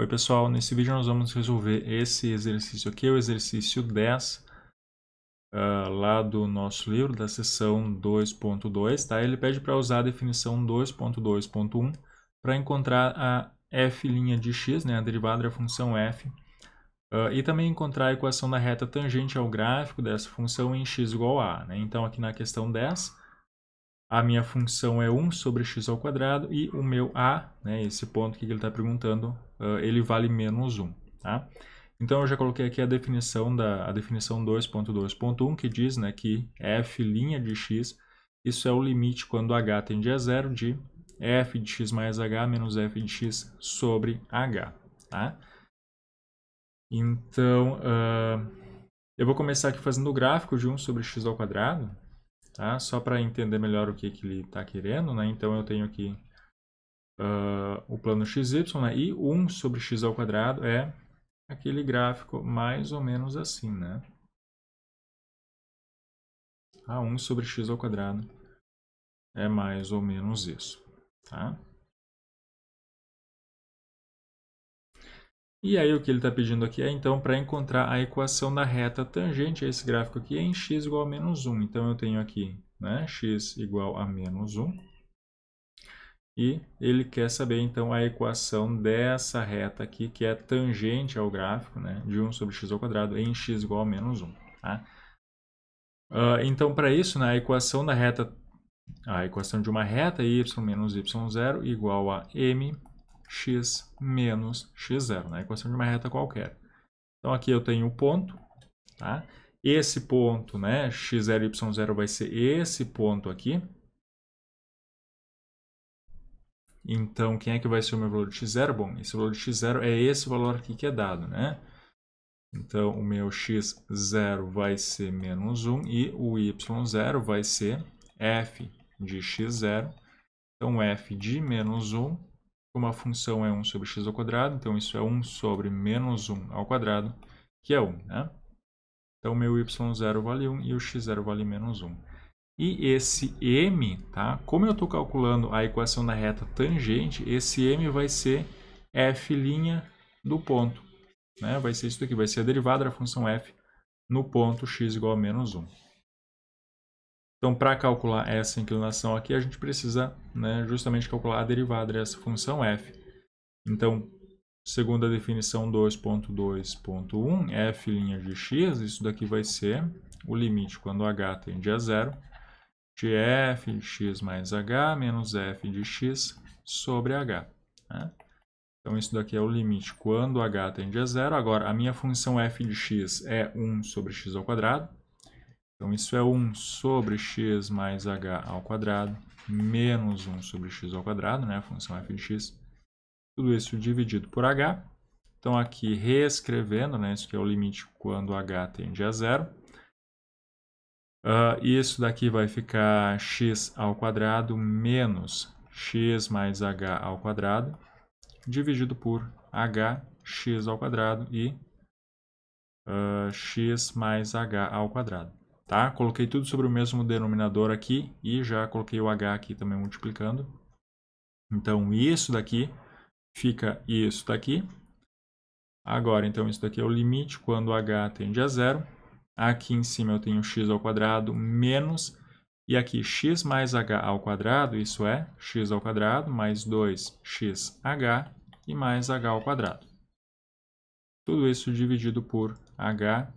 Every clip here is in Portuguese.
Oi pessoal, nesse vídeo nós vamos resolver esse exercício aqui, o exercício 10 uh, ah, lá do nosso livro, da seção 2.2, tá? Ele pede para usar a definição 2.2.1 para encontrar a f' de x, né, a derivada da função f, uh, e também encontrar a equação da reta tangente ao gráfico dessa função em x igual a, né? Então aqui na questão 10, a minha função é 1 sobre x ao quadrado e o meu a, né, esse ponto que ele está perguntando, uh, ele vale menos 1. Tá? Então, eu já coloquei aqui a definição da a definição 2.2.1, que diz né, que f' de x, isso é o limite quando h tende a zero de f de x mais h menos f de x sobre h. Tá? Então, uh, eu vou começar aqui fazendo o gráfico de 1 sobre x ao quadrado. Tá? Só para entender melhor o que, que ele está querendo, né? então eu tenho aqui uh, o plano XY, né? e 1 sobre x ao quadrado é aquele gráfico mais ou menos assim, né? A1 ah, sobre x ao quadrado é mais ou menos isso, tá? E aí o que ele está pedindo aqui é então para encontrar a equação da reta tangente a é esse gráfico aqui em x igual a menos 1. Então eu tenho aqui né, x igual a menos 1. E ele quer saber então a equação dessa reta aqui que é tangente ao gráfico né, de 1 sobre x ao quadrado em x igual a menos 1. Tá? Uh, então para isso né, a equação da reta, a equação de uma reta y menos y0 igual a m x menos x0, né? equação de uma reta qualquer. Então aqui eu tenho o ponto, tá? Esse ponto, né, x0 y0 vai ser esse ponto aqui. Então, quem é que vai ser o meu valor de x0? Bom, esse valor de x0 é esse valor aqui que é dado, né? Então, o meu x0 vai ser menos 1 e o y0 vai ser f de x0. Então, f de menos 1 como a função é 1 sobre x ao quadrado, então isso é 1 sobre menos 1 ao quadrado, que é 1, né? Então, meu y0 vale 1 e o x0 vale menos 1. E esse m, tá? Como eu estou calculando a equação da reta tangente, esse m vai ser f' do ponto. Né? Vai ser isso aqui, vai ser a derivada da função f no ponto x igual a menos 1. Então, para calcular essa inclinação aqui, a gente precisa né, justamente calcular a derivada dessa função f. Então, segundo a definição 2.2.1, f' de x, isso daqui vai ser o limite quando h tende a zero, de f de x mais h menos f de x sobre h. Né? Então, isso daqui é o limite quando h tende a zero. Agora, a minha função f de x é 1 sobre x ao quadrado. Então isso é 1 sobre x mais h ao quadrado menos 1 sobre x ao quadrado, né, a função f de x. Tudo isso dividido por h. Então aqui reescrevendo, né, isso que é o limite quando h tende a zero. Uh, isso daqui vai ficar x ao quadrado menos x mais h ao quadrado dividido por h x ao quadrado e uh, x mais h ao quadrado. Tá? Coloquei tudo sobre o mesmo denominador aqui e já coloquei o H aqui também multiplicando. Então, isso daqui fica isso daqui. Agora, então, isso daqui é o limite quando h tende a zero. Aqui em cima eu tenho x ao quadrado menos, e aqui x mais h ao quadrado, isso é x ao quadrado mais 2xh e mais h ao quadrado. Tudo isso dividido por h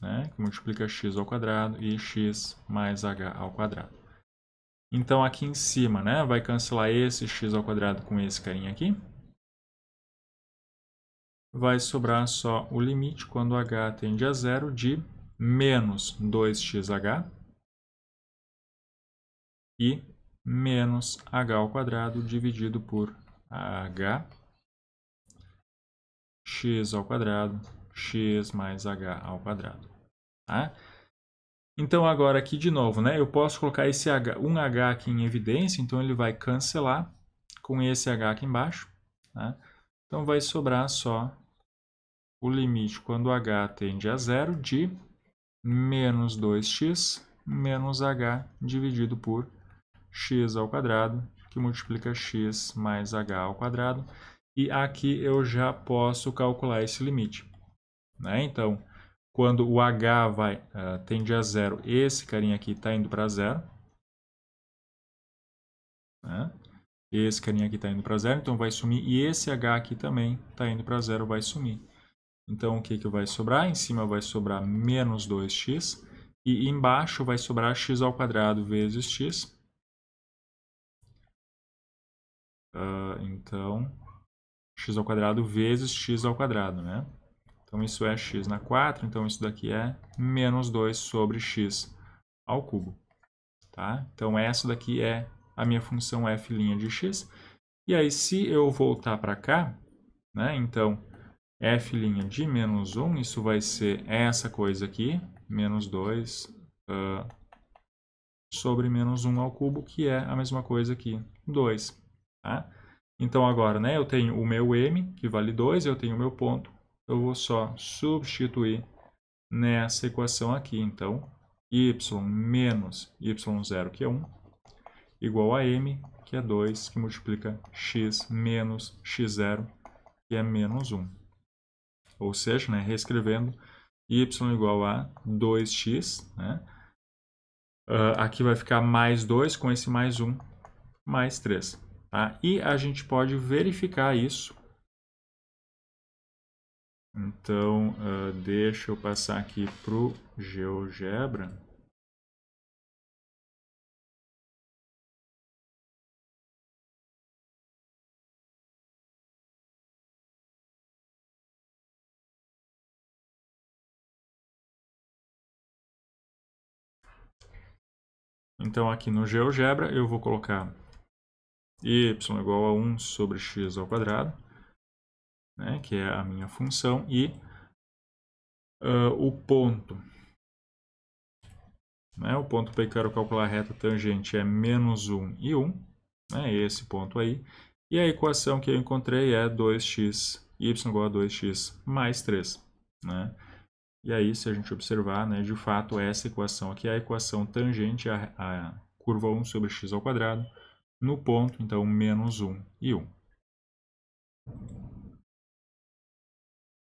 né, que multiplica x ao quadrado e x mais h ao quadrado. Então aqui em cima, né, vai cancelar esse x ao quadrado com esse carinha aqui. Vai sobrar só o limite quando h tende a zero de menos 2xh e menos h ao quadrado dividido por h x ao quadrado x mais h ao quadrado. Tá? Então, agora aqui de novo, né, eu posso colocar esse h, 1h aqui em evidência, então ele vai cancelar com esse h aqui embaixo. Tá? Então, vai sobrar só o limite quando h tende a zero de menos 2x menos h dividido por x ao quadrado, que multiplica x mais h ao quadrado. E aqui eu já posso calcular esse limite. Né? Então, quando o H vai, uh, tende a zero, esse carinha aqui está indo para zero. Né? Esse carinha aqui está indo para zero, então vai sumir. E esse H aqui também está indo para zero, vai sumir. Então, o que, que vai sobrar? Em cima vai sobrar menos 2x. E embaixo vai sobrar x ao quadrado vezes x. Uh, então, x ao quadrado vezes x ao quadrado, né? Então isso é x na 4, então isso daqui é menos 2 sobre x ao cubo. Tá? Então essa daqui é a minha função f' de x. E aí se eu voltar para cá, né, então f' de menos 1, isso vai ser essa coisa aqui, menos 2 uh, ah, sobre menos 1 ao cubo, que é a mesma coisa aqui, 2. Tá? Então agora né, eu tenho o meu m, que vale 2, eu tenho o meu ponto, eu vou só substituir nessa equação aqui. Então, y menos y0, que é 1, igual a m, que é 2, que multiplica x menos x0, que é menos 1. Ou seja, né, reescrevendo, y igual a 2x, né? Uh, aqui vai ficar mais 2 com esse mais 1, mais 3. Tá? E a gente pode verificar isso então, uh, deixa eu passar aqui para o GeoGebra. Então, aqui no GeoGebra, eu vou colocar y igual a 1 sobre x ao quadrado né, que é a minha função, e uh, o ponto. Né, o ponto P que eu quero calcular a reta tangente é menos 1 e 1, né, esse ponto aí. E a equação que eu encontrei é 2x, y igual a 2x mais 3. Né? E aí, se a gente observar, né, de fato, essa equação aqui é a equação tangente à, à curva 1 sobre x ao quadrado no ponto, então, menos 1 e 1.